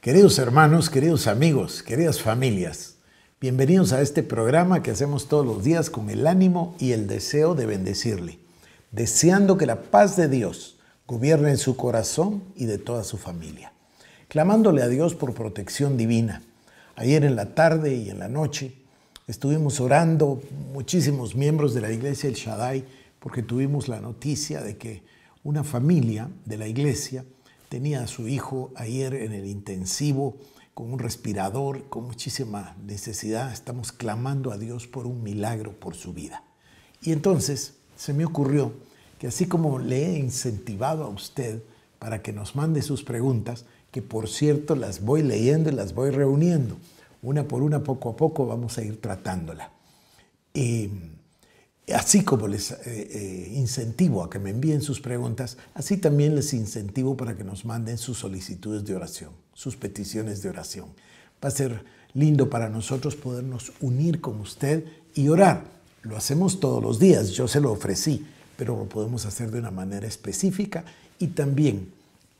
Queridos hermanos, queridos amigos, queridas familias, bienvenidos a este programa que hacemos todos los días con el ánimo y el deseo de bendecirle, deseando que la paz de Dios gobierne en su corazón y de toda su familia, clamándole a Dios por protección divina. Ayer en la tarde y en la noche estuvimos orando muchísimos miembros de la iglesia El Shaddai porque tuvimos la noticia de que una familia de la iglesia tenía a su hijo ayer en el intensivo con un respirador, con muchísima necesidad. Estamos clamando a Dios por un milagro por su vida. Y entonces se me ocurrió que así como le he incentivado a usted para que nos mande sus preguntas, que por cierto las voy leyendo y las voy reuniendo, una por una, poco a poco vamos a ir tratándola. Y eh, Así como les eh, eh, incentivo a que me envíen sus preguntas, así también les incentivo para que nos manden sus solicitudes de oración, sus peticiones de oración. Va a ser lindo para nosotros podernos unir con usted y orar. Lo hacemos todos los días, yo se lo ofrecí, pero lo podemos hacer de una manera específica y también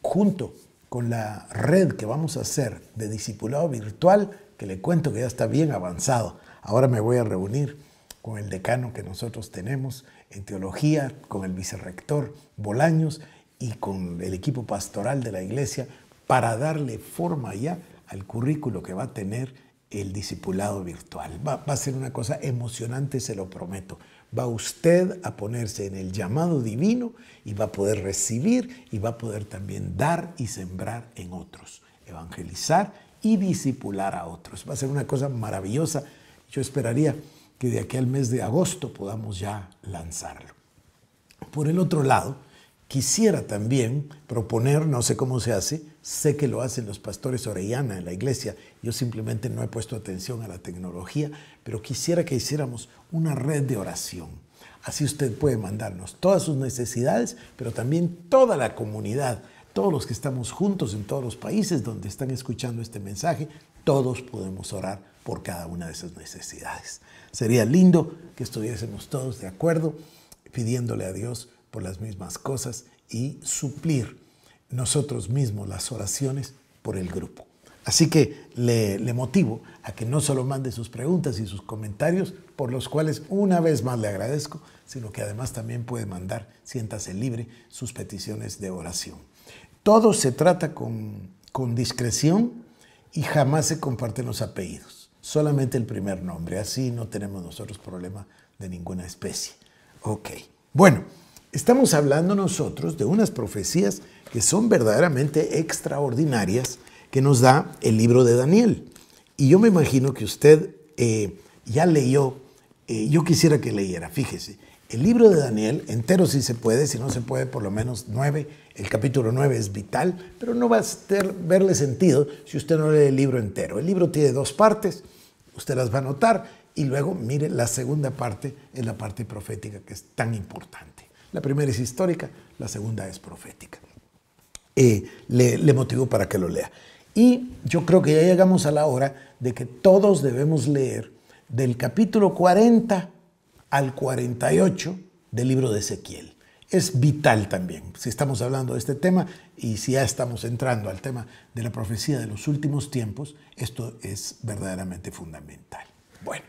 junto con la red que vamos a hacer de discipulado virtual, que le cuento que ya está bien avanzado. Ahora me voy a reunir con el decano que nosotros tenemos en teología, con el vicerrector Bolaños y con el equipo pastoral de la iglesia para darle forma ya al currículo que va a tener el discipulado virtual. Va, a ser una cosa emocionante, se lo prometo. Va usted a ponerse en el llamado divino y va a poder recibir y va a poder también dar y sembrar en otros, evangelizar y discipular a otros. Va a ser una cosa maravillosa. Yo esperaría que de aquí al mes de agosto podamos ya lanzarlo. Por el otro lado, quisiera también proponer, no sé cómo se hace, sé que lo hacen los pastores Orellana en la iglesia, yo simplemente no he puesto atención a la tecnología, pero quisiera que hiciéramos una red de oración. Así usted puede mandarnos todas sus necesidades, pero también toda la comunidad, todos los que estamos juntos en todos los países donde están escuchando este mensaje, todos podemos orar por cada una de esas necesidades. Sería lindo que estuviésemos todos de acuerdo pidiéndole a Dios por las mismas cosas y suplir nosotros mismos las oraciones por el grupo. Así que le, le, motivo a que no solo mande sus preguntas y sus comentarios, por los cuales una vez más le agradezco, sino que además también puede mandar, siéntase libre, sus peticiones de oración. Todo se trata con, con discreción y jamás se comparten los apellidos solamente el primer nombre. Así no tenemos nosotros problema de ninguna especie. Ok. Bueno, estamos hablando nosotros de unas profecías que son verdaderamente extraordinarias que nos da el libro de Daniel. Y yo me imagino que usted eh, ya leyó, eh, yo quisiera que leyera, fíjese, el libro de Daniel, entero si se puede, si no se puede, por lo menos nueve. El capítulo nueve es vital, pero no va a verle sentido si usted no lee el libro entero. El libro tiene dos partes, usted las va a notar y luego mire la segunda parte, es la parte profética que es tan importante. La primera es histórica, la segunda es profética. Eh, le, le motivo para que lo lea. Y yo creo que ya llegamos a la hora de que todos debemos leer del capítulo 40 al 48 del libro de Ezequiel. Es vital también, si estamos hablando de este tema y si ya estamos entrando al tema de la profecía de los últimos tiempos, esto es verdaderamente fundamental. Bueno,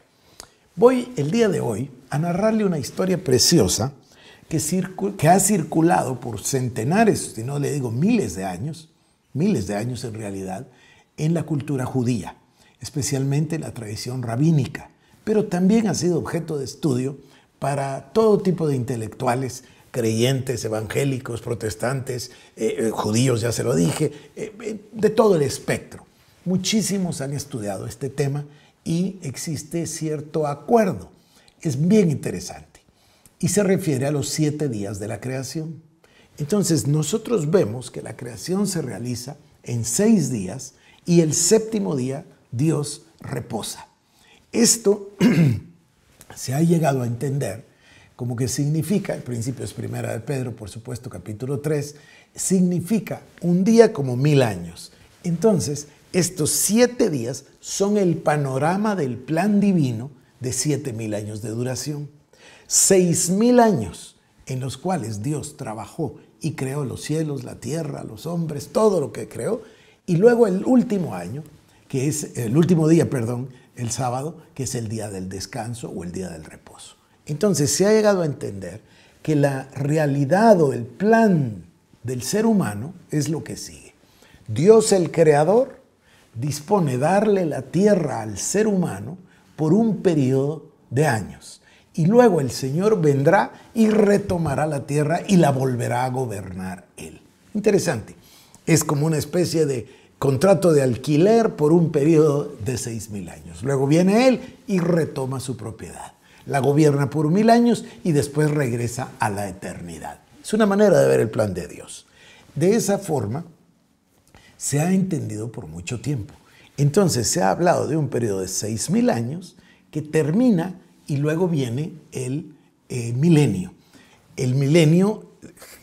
voy el día de hoy a narrarle una historia preciosa que, que ha circulado por centenares, si no le digo miles de años, miles de años en realidad, en la cultura judía, especialmente en la tradición rabínica pero también ha sido objeto de estudio para todo tipo de intelectuales, creyentes, evangélicos, protestantes, eh, eh, judíos, ya se lo dije, eh, de todo el espectro. Muchísimos han estudiado este tema y existe cierto acuerdo. Es bien interesante. Y se refiere a los siete días de la creación. Entonces nosotros vemos que la creación se realiza en seis días y el séptimo día Dios reposa. Esto se ha llegado a entender como que significa, el principio es primera de Pedro, por supuesto, capítulo 3, significa un día como mil años. Entonces, estos siete días son el panorama del plan divino de siete mil años de duración. Seis mil años en los cuales Dios trabajó y creó los cielos, la tierra, los hombres, todo lo que creó. Y luego el último año, que es el último día, perdón, el sábado, que es el día del descanso o el día del reposo. Entonces se ha llegado a entender que la realidad o el plan del ser humano es lo que sigue. Dios el Creador dispone darle la tierra al ser humano por un periodo de años. Y luego el Señor vendrá y retomará la tierra y la volverá a gobernar Él. Interesante. Es como una especie de contrato de alquiler por un periodo de 6.000 años. Luego viene él y retoma su propiedad. La gobierna por mil años y después regresa a la eternidad. Es una manera de ver el plan de Dios. De esa forma, se ha entendido por mucho tiempo. Entonces se ha hablado de un periodo de 6.000 años que termina y luego viene el eh, milenio. El milenio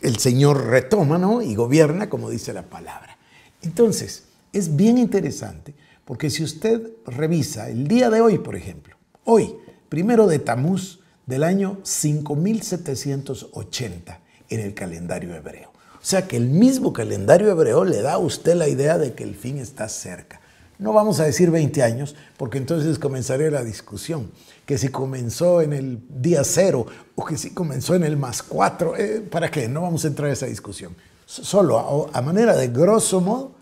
el Señor retoma ¿no? y gobierna como dice la palabra. Entonces, es bien interesante porque si usted revisa el día de hoy, por ejemplo, hoy, primero de Tamuz del año 5780 en el calendario hebreo. O sea que el mismo calendario hebreo le da a usted la idea de que el fin está cerca. No vamos a decir 20 años, porque entonces comenzaría la discusión, que si comenzó en el día cero o que si comenzó en el más cuatro, eh, ¿para qué? No vamos a entrar a esa discusión. Solo a manera de grosso modo,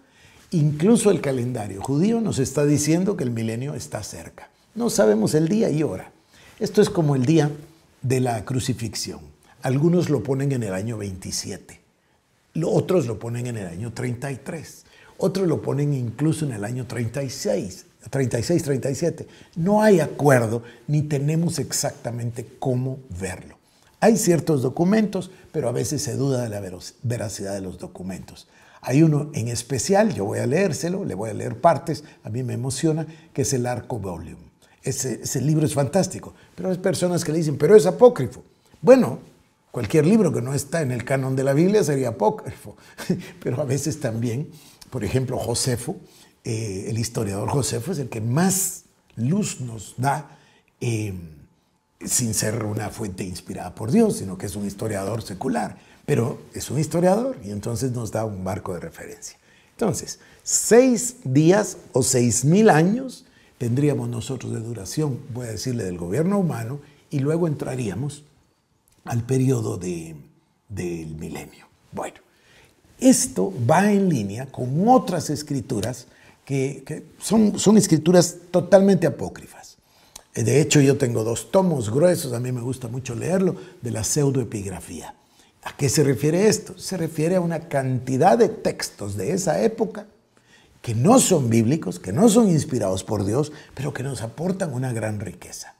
Incluso el calendario judío nos está diciendo que el milenio está cerca. No sabemos el día y hora. Esto es como el día de la crucifixión. Algunos lo ponen en el año 27, otros lo ponen en el año 33, otros lo ponen incluso en el año 36, 36, 37. No hay acuerdo ni tenemos exactamente cómo verlo. Hay ciertos documentos, pero a veces se duda de la veracidad de los documentos. Hay uno en especial, yo voy a leérselo, le voy a leer partes, a mí me emociona, que es el Arco Volume. Ese, ese libro es fantástico, pero hay personas que le dicen, pero es apócrifo. Bueno, cualquier libro que no está en el canon de la Biblia sería apócrifo, pero a veces también, por ejemplo, Josefo, eh, el historiador Josefo es el que más luz nos da. Eh, sin ser una fuente inspirada por Dios, sino que es un historiador secular pero es un historiador y entonces nos da un marco de referencia. Entonces, seis días o seis mil años tendríamos nosotros de duración, voy a decirle, del gobierno humano y luego entraríamos al periodo del milenio. Bueno, esto va en línea con otras escrituras que, son, son escrituras totalmente apócrifas. De hecho, yo tengo dos tomos gruesos, a mí me gusta mucho leerlo, de la pseudoepigrafía. ¿A qué se refiere esto? Se refiere a una cantidad de textos de esa época que no son bíblicos, que no son inspirados por Dios, pero que nos aportan una gran riqueza.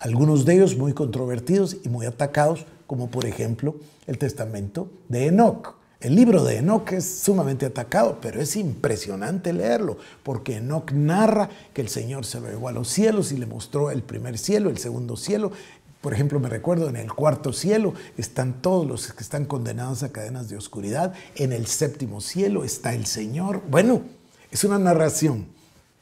Algunos de ellos muy controvertidos y muy atacados, como por ejemplo el testamento de Enoch. El libro de Enoch es sumamente atacado, pero es impresionante leerlo, porque Enoch narra que el Señor se lo llevó a los cielos y le mostró el primer cielo, el segundo cielo, por ejemplo, me recuerdo, en el cuarto cielo están todos los que están condenados a cadenas de oscuridad, en el séptimo cielo está el Señor. Bueno, es una narración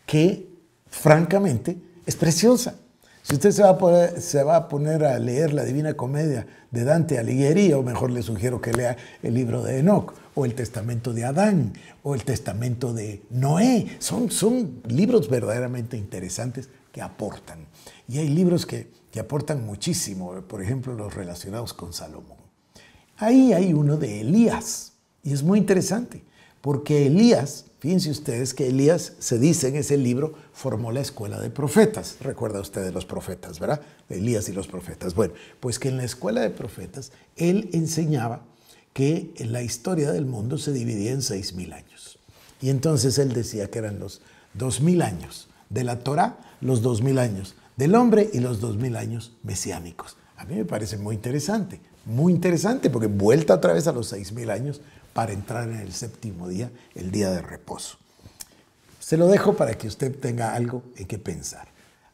que, francamente, es preciosa. Si usted se va, a poner, se va a poner a leer la Divina Comedia de Dante Alighieri, o mejor le sugiero que lea el libro de Enoch, o el Testamento de Adán, o el Testamento de Noé, son, son libros verdaderamente interesantes que aportan. Y hay libros que que aportan muchísimo, eh, por ejemplo, los relacionados con Salomón. Ahí hay uno de Elías, y es muy interesante, porque Elías, fíjense ustedes que Elías se dice en ese libro, formó la escuela de profetas. Recuerda ustedes los profetas, ¿verdad? Elías y los profetas. Bueno, pues que en la escuela de profetas él enseñaba que la historia del mundo se dividía en seis mil años. Y entonces él decía que eran los dos mil años de la Torá, los dos mil años del hombre y los 2000 años mesiánicos. A mí me parece muy interesante, muy interesante, porque vuelta otra vez a los 6000 años para entrar en el séptimo día, el día de reposo. Se lo dejo para que usted tenga algo en qué pensar.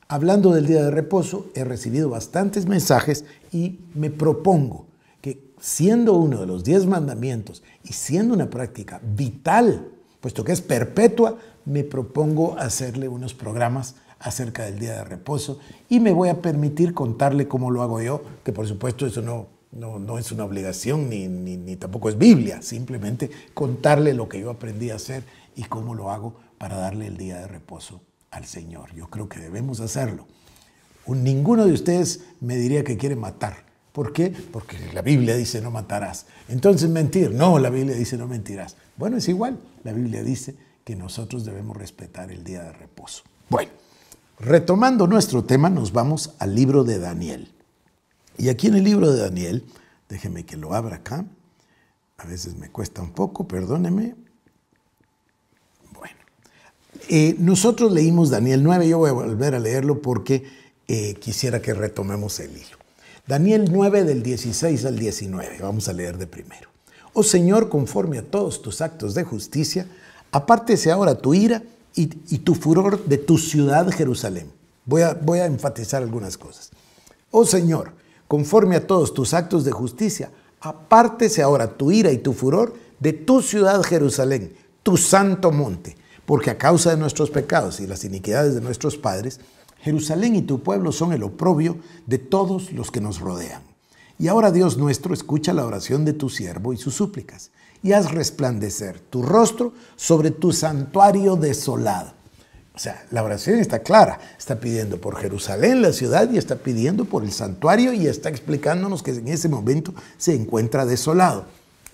Hablando del día de reposo, he recibido bastantes mensajes y me propongo que siendo uno de los diez mandamientos y siendo una práctica vital, puesto que es perpetua, me propongo hacerle unos programas acerca del día de reposo y me voy a permitir contarle cómo lo hago yo, que por supuesto eso no, no, no es una obligación ni, ni, ni tampoco es Biblia, simplemente contarle lo que yo aprendí a hacer y cómo lo hago para darle el día de reposo al Señor. Yo creo que debemos hacerlo. Ninguno de ustedes me diría que quiere matar. ¿Por qué? Porque la Biblia dice no matarás. Entonces mentir. No, la Biblia dice no mentirás. Bueno, es igual. La Biblia dice que nosotros debemos respetar el día de reposo. Bueno. Retomando nuestro tema, nos vamos al libro de Daniel. Y aquí en el libro de Daniel, déjeme que lo abra acá. A veces me cuesta un poco, perdóneme. Bueno, eh, nosotros leímos Daniel 9, yo voy a volver a leerlo porque eh, quisiera que retomemos el hilo. Daniel 9 del 16 al 19, vamos a leer de primero. Oh Señor, conforme a todos tus actos de justicia, apártese ahora tu ira y, tu furor de tu ciudad Jerusalén. Voy a, voy a enfatizar algunas cosas. Oh Señor, conforme a todos tus actos de justicia, apártese ahora tu ira y tu furor de tu ciudad Jerusalén, tu santo monte, porque a causa de nuestros pecados y las iniquidades de nuestros padres, Jerusalén y tu pueblo son el oprobio de todos los que nos rodean. Y ahora Dios nuestro, escucha la oración de tu siervo y sus súplicas y haz resplandecer tu rostro sobre tu santuario desolado. O sea, la oración está clara. Está pidiendo por Jerusalén, la ciudad, y está pidiendo por el santuario y está explicándonos que en ese momento se encuentra desolado.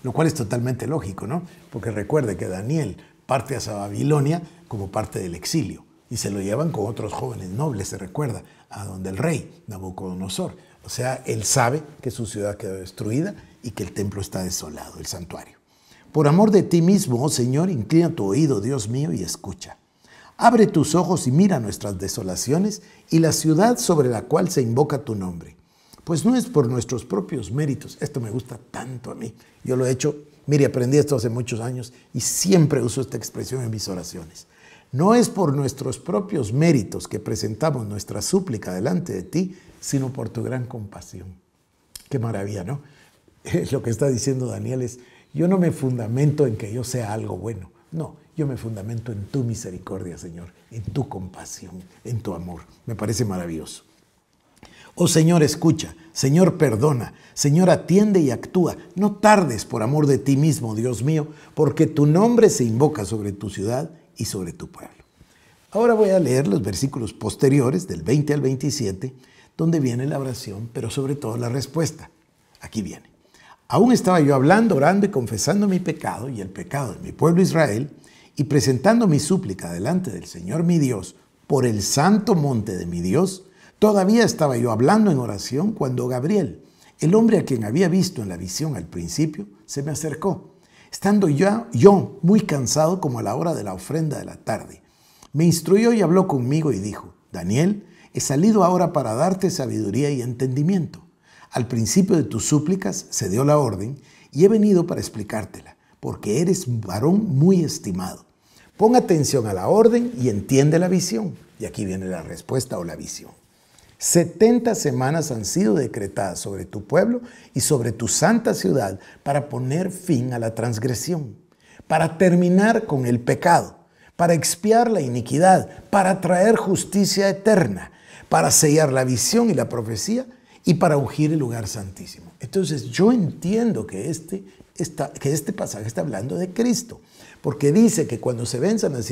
Lo cual es totalmente lógico, ¿no? Porque recuerde que Daniel parte hacia Babilonia como parte del exilio y se lo llevan con otros jóvenes nobles, se recuerda, a donde el rey Nabucodonosor. O sea, él sabe que su ciudad quedó destruida y que el templo está desolado, el santuario. Por amor de ti mismo, oh Señor, inclina tu oído, Dios mío, y escucha. Abre tus ojos y mira nuestras desolaciones y la ciudad sobre la cual se invoca tu nombre. Pues no es por nuestros propios méritos. Esto me gusta tanto a mí. Yo lo he hecho, mire, aprendí esto hace muchos años y siempre uso esta expresión en mis oraciones. No es por nuestros propios méritos que presentamos nuestra súplica delante de ti, sino por tu gran compasión. Qué maravilla, ¿no? Lo que está diciendo Daniel es, yo no me fundamento en que yo sea algo bueno, no, yo me fundamento en tu misericordia, Señor, en tu compasión, en tu amor. Me parece maravilloso. Oh Señor, escucha, Señor, perdona, Señor, atiende y actúa. No tardes por amor de ti mismo, Dios mío, porque tu nombre se invoca sobre tu ciudad y sobre tu pueblo. Ahora voy a leer los versículos posteriores, del 20 al 27, donde viene la oración, pero sobre todo la respuesta. Aquí viene. Aún estaba yo hablando, orando y confesando mi pecado y el pecado de mi pueblo Israel, y presentando mi súplica delante del Señor mi Dios por el santo monte de mi Dios, todavía estaba yo hablando en oración cuando Gabriel, el hombre a quien había visto en la visión al principio, se me acercó, estando yo muy cansado como a la hora de la ofrenda de la tarde. Me instruyó y habló conmigo y dijo, Daniel, he salido ahora para darte sabiduría y entendimiento. Al principio de tus súplicas se dio la orden y he venido para explicártela, porque eres un varón muy estimado. Pon atención a la orden y entiende la visión. Y aquí viene la respuesta o la visión. 70 semanas han sido decretadas sobre tu pueblo y sobre tu santa ciudad para poner fin a la transgresión, para terminar con el pecado, para expiar la iniquidad, para traer justicia eterna, para sellar la visión y la profecía y para ungir el lugar santísimo. Entonces yo entiendo que este, que este pasaje está hablando de Cristo, porque dice que cuando se venzan las,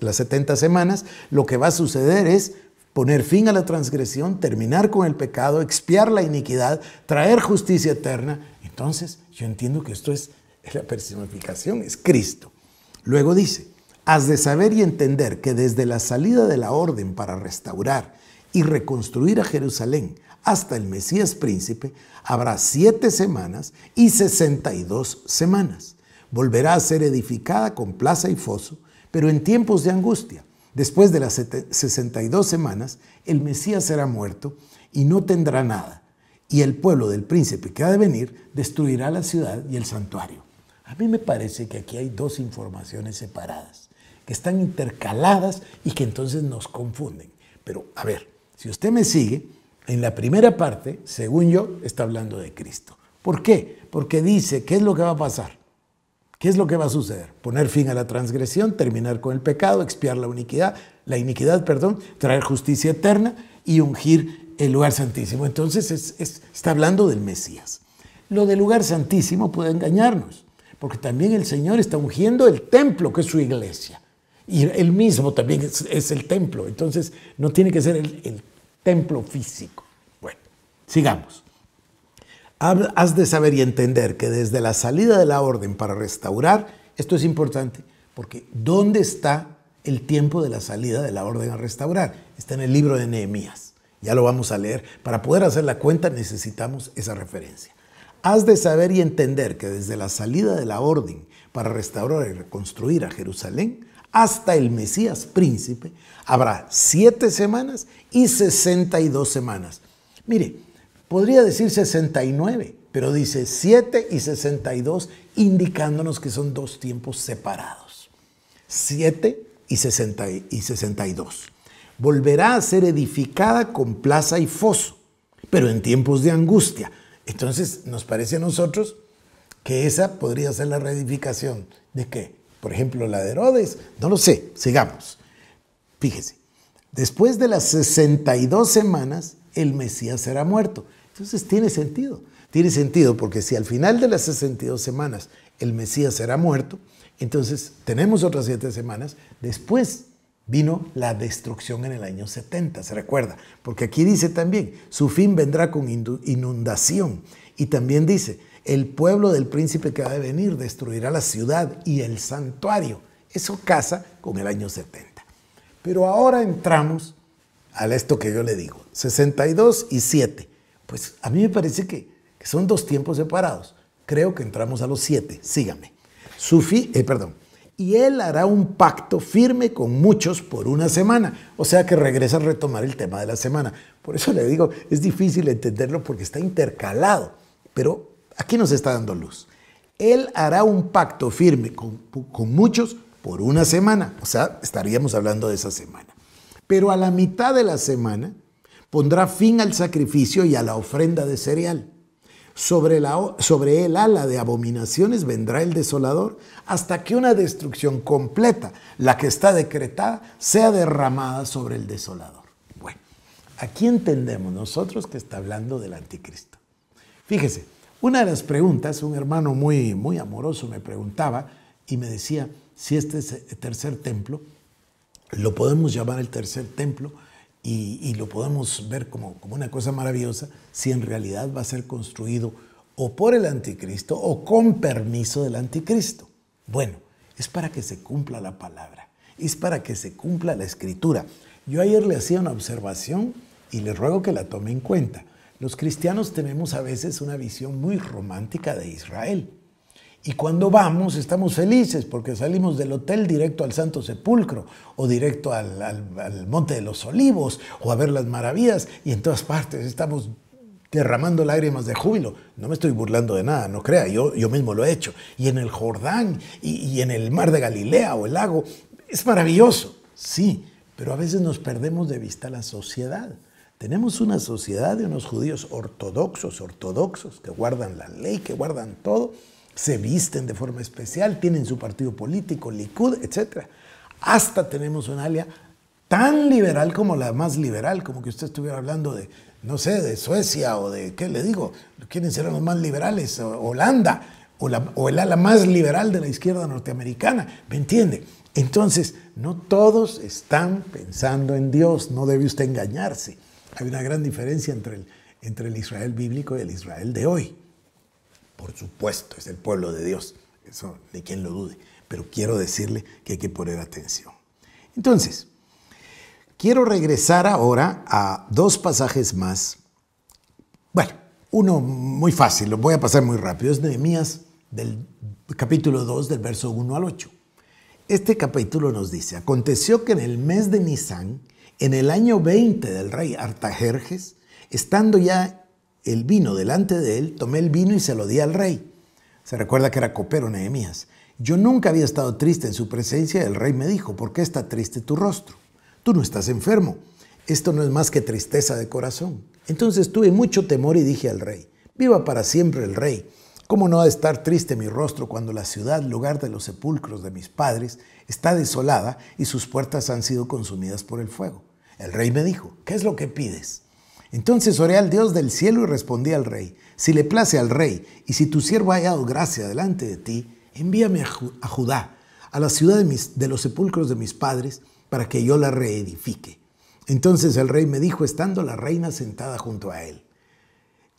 las 70 semanas, lo que va a suceder es poner fin a la transgresión, terminar con el pecado, expiar la iniquidad, traer justicia eterna. Entonces yo entiendo que esto es la personificación, es Cristo. Luego dice, has de saber y entender que desde la salida de la orden para restaurar, y reconstruir a Jerusalén hasta el Mesías príncipe, habrá siete semanas y sesenta y dos semanas. Volverá a ser edificada con plaza y foso, pero en tiempos de angustia. Después de las sesenta y dos semanas, el Mesías será muerto y no tendrá nada. Y el pueblo del príncipe que ha de venir destruirá la ciudad y el santuario. A mí me parece que aquí hay dos informaciones separadas, que están intercaladas y que entonces nos confunden. Pero a ver, si usted me sigue, en la primera parte, según yo, está hablando de Cristo. ¿Por qué? Porque dice, ¿qué es lo que va a pasar? ¿Qué es lo que va a suceder? Poner fin a la transgresión, terminar con el pecado, expiar la iniquidad, la iniquidad, perdón, traer justicia eterna y ungir el lugar santísimo. Entonces está hablando del Mesías. Lo del lugar santísimo puede engañarnos, porque también el Señor está ungiendo el templo, que es su iglesia. Y él mismo también es, el templo. Entonces no tiene que ser el, el templo físico. Bueno, sigamos. Has de saber y entender que desde la salida de la orden para restaurar, esto es importante, porque ¿dónde está el tiempo de la salida de la orden a restaurar? Está en el libro de Nehemías. Ya lo vamos a leer. Para poder hacer la cuenta necesitamos esa referencia. Has de saber y entender que desde la salida de la orden para restaurar y reconstruir a Jerusalén, hasta el Mesías príncipe, habrá siete semanas y sesenta y dos semanas. Mire, podría decir sesenta y nueve, pero dice siete y sesenta y dos, indicándonos que son dos tiempos separados. Siete y, sesenta y dos. Volverá a ser edificada con plaza y foso, pero en tiempos de angustia. Entonces, nos parece a nosotros que esa podría ser la reedificación. ¿De qué? Por ejemplo, la de Herodes, no lo sé, sigamos. Fíjese, después de las 62 semanas, el Mesías será muerto. Entonces tiene sentido. Tiene sentido porque si al final de las 62 semanas el Mesías será muerto, entonces tenemos otras siete semanas. Después vino la destrucción en el año 70, se recuerda, porque aquí dice también, su fin vendrá con inundación. Y también dice, el pueblo del príncipe que va a venir destruirá la ciudad y el santuario. Eso casa con el año 70. Pero ahora entramos a esto que yo le digo, 62 y 7. Pues a mí me parece que, son dos tiempos separados. Creo que entramos a los 7. Sígame. Sufi, eh, perdón. Y él hará un pacto firme con muchos por una semana. O sea que regresa a retomar el tema de la semana. Por eso le digo, es difícil entenderlo porque está intercalado. Pero aquí nos está dando luz. Él hará un pacto firme con, muchos por una semana, o sea, estaríamos hablando de esa semana. Pero a la mitad de la semana pondrá fin al sacrificio y a la ofrenda de cereal. Sobre, la, sobre, el ala de abominaciones vendrá el desolador, hasta que una destrucción completa, la que está decretada, sea derramada sobre el desolador. Bueno, aquí entendemos nosotros que está hablando del anticristo. Fíjese, una de las preguntas, un hermano muy, muy amoroso me preguntaba y me decía si este es tercer templo, lo podemos llamar el tercer templo y, lo podemos ver como una cosa maravillosa, si en realidad va a ser construido o por el anticristo o con permiso del anticristo. Bueno, es para que se cumpla la palabra, es para que se cumpla la escritura. Yo ayer le hacía una observación y le ruego que la tome en cuenta. Los cristianos tenemos a veces una visión muy romántica de Israel. Y cuando vamos estamos felices porque salimos del hotel directo al Santo Sepulcro o directo al, Monte de los Olivos o a ver las maravillas y en todas partes estamos derramando lágrimas de júbilo. No me estoy burlando de nada, no crea, yo, mismo lo he hecho. Y en el Jordán y en el mar de Galilea o el lago, es maravilloso, sí, pero a veces nos perdemos de vista la sociedad. Tenemos una sociedad de unos judíos ortodoxos, ortodoxos, que guardan la ley, que guardan todo, se visten de forma especial, tienen su partido político, Likud, etc. Hasta tenemos un alia tan liberal como la más liberal, como que usted estuviera hablando de, no sé, de Suecia o de, ¿qué le digo? ¿Quiénes eran los más liberales? Holanda, o, la, o el ala más liberal de la izquierda norteamericana, ¿me entiende? Entonces, no todos están pensando en Dios, no debe usted engañarse. Hay una gran diferencia entre el, Israel bíblico y el Israel de hoy. Por supuesto, es el pueblo de Dios, eso ni quien lo dude, pero quiero decirle que hay que poner atención. Entonces, quiero regresar ahora a dos pasajes más. Bueno, uno muy fácil, lo voy a pasar muy rápido, es Nehemías del capítulo 2, del verso 1 al 8. Este capítulo nos dice, aconteció que en el mes de Nisan, en el año 20 del rey Artajerjes, estando ya el vino delante de él, tomé el vino y se lo di al rey. Se recuerda que era copero Nehemías. Yo nunca había estado triste en su presencia. El rey me dijo, ¿por qué está triste tu rostro? Tú no estás enfermo. Esto no es más que tristeza de corazón. Entonces tuve mucho temor y dije al rey, viva para siempre el rey. ¿Cómo no ha de estar triste mi rostro cuando la ciudad, lugar de los sepulcros de mis padres, está desolada y sus puertas han sido consumidas por el fuego? El rey me dijo, ¿qué es lo que pides? Entonces oré al Dios del cielo y respondí al rey, si le place al rey y si tu siervo ha dado gracia delante de ti, envíame a Judá, a la ciudad de, los sepulcros de mis padres, para que yo la reedifique. Entonces el rey me dijo, estando la reina sentada junto a él,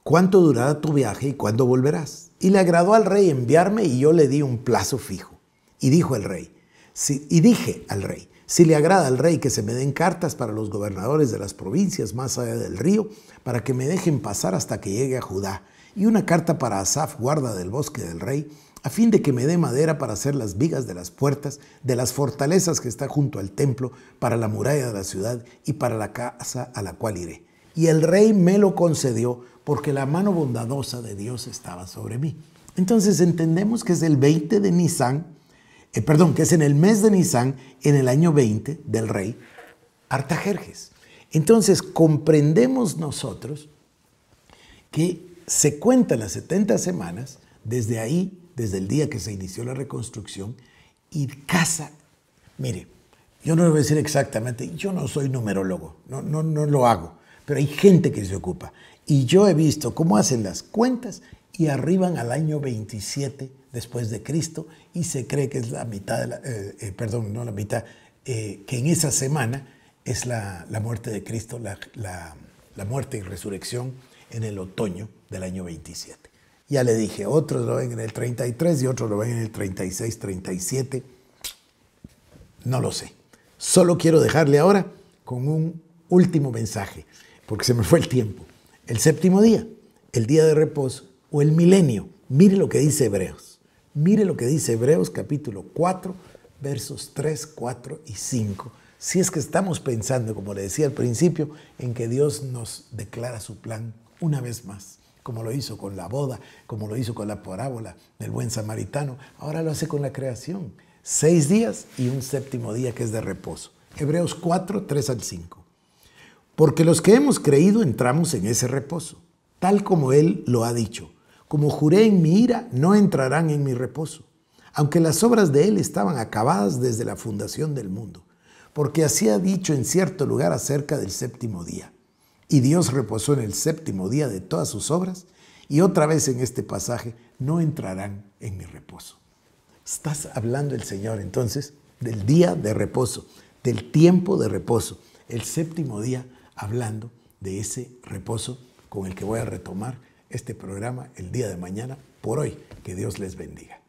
¿cuánto durará tu viaje y cuándo volverás? Y le agradó al rey enviarme y yo le di un plazo fijo. Y dijo el rey, y dije al rey, si le agrada al rey que se me den cartas para los gobernadores de las provincias más allá del río, para que me dejen pasar hasta que llegue a Judá, y una carta para Asaf, guarda del bosque del rey, a fin de que me dé madera para hacer las vigas de las puertas, de las fortalezas que está junto al templo, para la muralla de la ciudad y para la casa a la cual iré. Y el rey me lo concedió porque la mano bondadosa de Dios estaba sobre mí. Entonces entendemos que es el 20 de Nisan, eh, perdón, que es en el mes de Nisan, en el año 20 del rey Artajerjes. Entonces comprendemos nosotros que se cuentan las 70 semanas desde ahí, desde el día que se inició la reconstrucción, y casa, mire, yo no lo voy a decir exactamente, yo no soy numerólogo, no, no, no lo hago, pero hay gente que se ocupa. Y yo he visto cómo hacen las cuentas y arriban al año 27 después de Cristo y se cree que es la mitad, de la, eh, eh, perdón, no la mitad, eh, que en esa semana es la, muerte de Cristo, la, muerte y resurrección en el otoño del año 27. Ya le dije, otros lo ven en el 33 y otros lo ven en el 36, 37. No lo sé. Solo quiero dejarle ahora con un último mensaje, porque se me fue el tiempo. El séptimo día, el día de reposo o el milenio. Mire lo que dice Hebreos. Mire lo que dice Hebreos capítulo 4, versos 3, 4 y 5. Si es que estamos pensando, como le decía al principio, en que Dios nos declara su plan una vez más, como lo hizo con la boda, como lo hizo con la parábola del buen samaritano, ahora lo hace con la creación. Seis días y un séptimo día que es de reposo. Hebreos 4, 3 al 5. Porque los que hemos creído entramos en ese reposo, tal como Él lo ha dicho como juré en mi ira, no entrarán en mi reposo, aunque las obras de él estaban acabadas desde la fundación del mundo, porque así ha dicho en cierto lugar acerca del séptimo día. Y Dios reposó en el séptimo día de todas sus obras, y otra vez en este pasaje, no entrarán en mi reposo. Estás hablando el Señor entonces del día de reposo, del tiempo de reposo, el séptimo día hablando de ese reposo con el que voy a retomar este programa el día de mañana por hoy. Que Dios les bendiga.